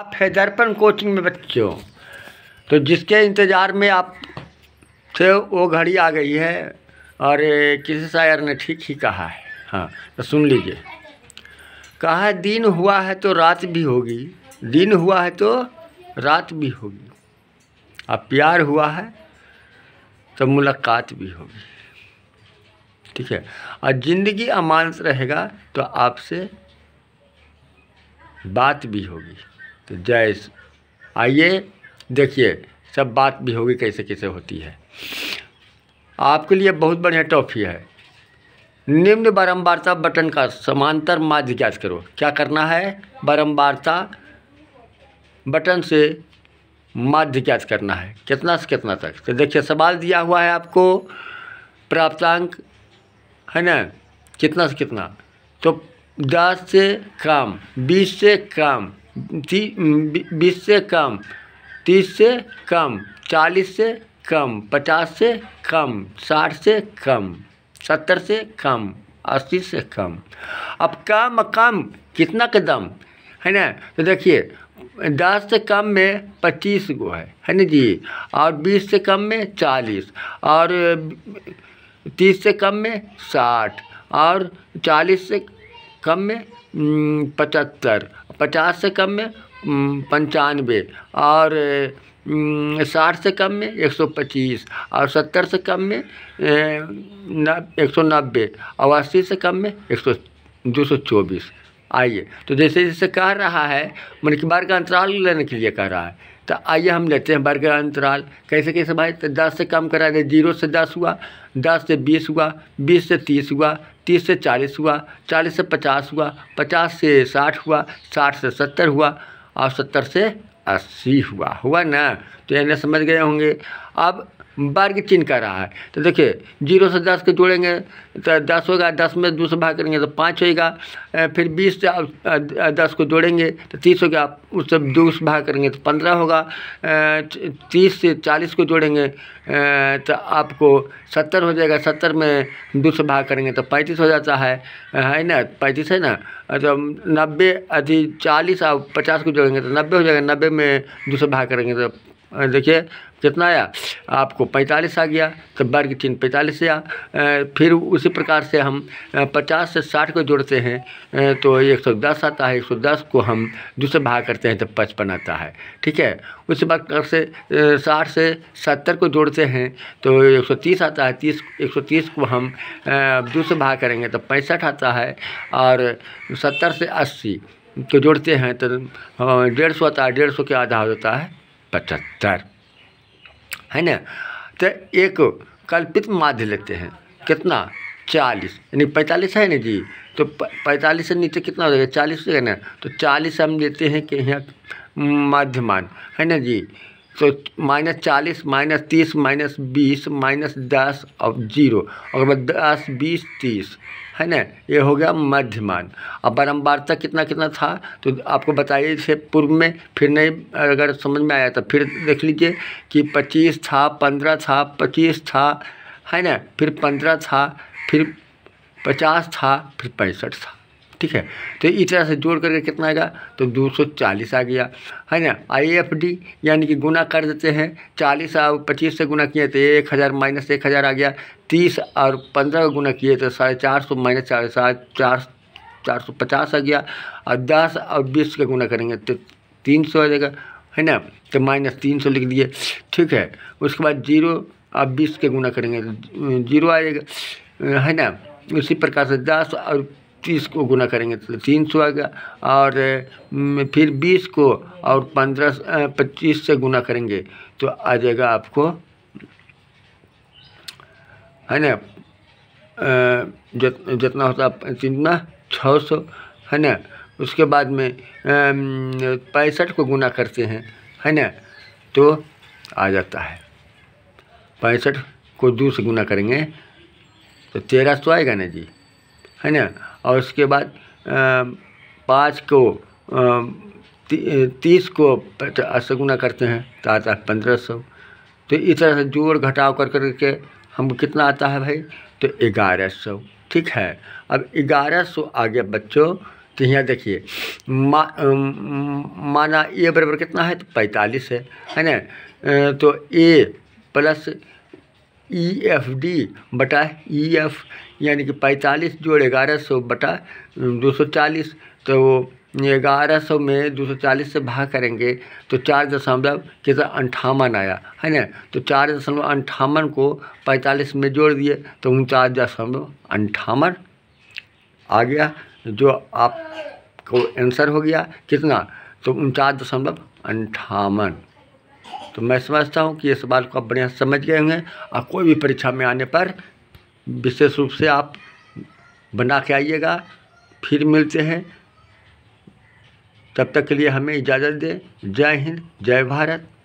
आप है दर्पण कोचिंग में बच्चों तो जिसके इंतज़ार में आप थे वो घड़ी आ गई है और किसी शायर ने ठीक ही कहा है हाँ तो सुन लीजिए कहा है दिन हुआ है तो रात भी होगी दिन हुआ है तो रात भी होगी अब प्यार हुआ है तो मुलाकात भी होगी ठीक है और ज़िंदगी अमानस रहेगा तो आपसे बात भी होगी तो जय आइए देखिए सब बात भी होगी कैसे कैसे होती है आपके लिए बहुत बढ़िया टॉफी है निम्न बारंबारता बटन का समांतर माध्य ज्ञात करो क्या करना है बारंबारता बटन से माध्य ज्ञात करना है कितना से कितना तक तो देखिए सवाल दिया हुआ है आपको प्राप्तांक है ना कितना से कितना तो दस से कम बीस से कम बीस से कम तीस से कम चालीस से कम पचास से कम साठ से कम सत्तर से कम अस्सी से कम अब कम कम कितना कदम है ना तो देखिए दस से कम में पच्चीस गो है है ना जी और बीस से कम में चालीस और तीस से कम में साठ और चालीस से कम में पचहत्तर पचास से कम में पंचानवे और साठ से कम में एक सौ पच्चीस और सत्तर से कम में एक सौ नब्बे और अस्सी से कम में एक सौ दो सौ चौबीस आइए तो जैसे जैसे कह रहा है मन की बार का अंतराल लेने के लिए कह रहा है तो आइए हम लेते हैं वर्ग अंतराल कैसे कैसे भाई तो दस से कम करा दे जीरो से दस हुआ दस से बीस हुआ बीस से तीस हुआ तीस से चालीस हुआ चालीस से पचास हुआ पचास से साठ हुआ साठ से सत्तर हुआ और सत्तर से अस्सी हुआ हुआ ना तो यानी समझ गए होंगे अब बार के चिन्ह का रहा है तो देखिए जीरो से दस को जोड़ेंगे तो दस होगा दस में दो से भाग करेंगे तो पाँच होएगा फिर बीस से दस को जोड़ेंगे तो तीस हो गया उससे दो से भाग करेंगे तो पंद्रह होगा तीस से चालीस को जोड़ेंगे तो आपको सत्तर हो जाएगा सत्तर में दो से भाग करेंगे तो पैंतीस हो जाता है है ना पैंतीस है ना तो नब्बे अधिक चालीस और पचास को जोड़ेंगे तो नब्बे हो जाएगा नब्बे में दो से भाग करेंगे तो देखिए कितना आया आपको पैंतालीस आ गया तो वर्ग तीन पैंतालीस आया फिर उसी प्रकार से हम पचास से साठ को जोड़ते हैं तो एक सौ दस आता है एक सौ दस को हम दूसरे भाग करते हैं तो पचपन आता है ठीक है उसी प्रकार से साठ से सत्तर को जोड़ते हैं तो एक सौ तीस आता है तीस एक सौ तीस को हम दूसरे भाग करेंगे तो पैंसठ आता है और सत्तर से अस्सी को जोड़ते हैं तो डेढ़ सौ आता है डेढ़ सौ के आधा हो जाता है पचहत्तर है ना तो एक कल्पित माध्य लेते हैं कितना चालीस यानी पैंतालीस है ना जी तो पैंतालीस से नीचे कितना हो जाएगा चालीस हो जाएगा ना तो चालीस हम लेते हैं कि यहाँ माध्यमान है ना जी तो माइनस चालीस माइनस तीस माइनस बीस माइनस दस और जीरो और दस बीस तीस है ना ये हो गया मध्यमान अब तक कितना कितना था तो आपको बताइए इसे पूर्व में फिर नहीं अगर समझ में आया तो फिर देख लीजिए कि पच्चीस था पंद्रह था पच्चीस था है ना फिर पंद्रह था फिर पचास था फिर पैंसठ था ठीक है तो इस तरह से जोड़ करके कितना आएगा तो 240 आ गया है ना आई एफ डी यानी कि गुना कर देते हैं चालीस और पच्चीस से गुना किए तो एक हज़ार माइनस एक हज़ार आ गया तीस और पंद्रह गुना किए तो साढ़े चार सौ माइनस चार साढ़े चार चार सौ पचास आ गया और दस और बीस का गुना करेंगे तो तीन सौ आ जाएगा है ना तो माइनस तीन सौ लिख दिए ठीक है उसके बाद जीरो और बीस का गुना करेंगे तो जीरो आ जाएगा है ना उसी प्रकार से दस और तीस को गुना करेंगे तो तीन सौ आ गया और फिर बीस को और पंद्रह पच्चीस से गुना करेंगे तो आ जाएगा आपको है ना जत, जितना होता जितना छः सौ है ना उसके बाद में पैंसठ को गुना करते हैं है ना तो आ जाता है पैंसठ को दो से गुना करेंगे तो तेरह सौ आएगा ना जी है ना और उसके बाद पाँच को तीस को अशगुना करते हैं तो आता है पंद्रह सौ तो इस तरह से जोड़ घटाव कर कर के हम कितना आता है भाई तो ग्यारह सौ ठीक है अब ग्यारह सौ आगे बच्चों तो यहाँ देखिए मा, माना ए बराबर कितना है तो पैंतालीस है है ना तो A plus E F D बटा ई e एफ यानी कि पैंतालीस जोड़ ग्यारह सौ बटा दो सौ चालीस तो ग्यारह सौ में दो सौ चालीस से भाग करेंगे तो चार दशमलव कितना अंठावन आया है ना तो चार दशमलव अंठावन को पैंतालीस में जोड़ दिए तो उनचास दशमलव अंठावन आ गया जो आपको आंसर हो गया कितना तो उनचास दशमलव अंठावन तो मैं समझता हूँ कि ये सवाल को आप बढ़िया समझ गए होंगे और कोई भी परीक्षा में आने पर विशेष रूप से आप बना के आइएगा फिर मिलते हैं तब तक के लिए हमें इजाज़त दें जय हिंद जय भारत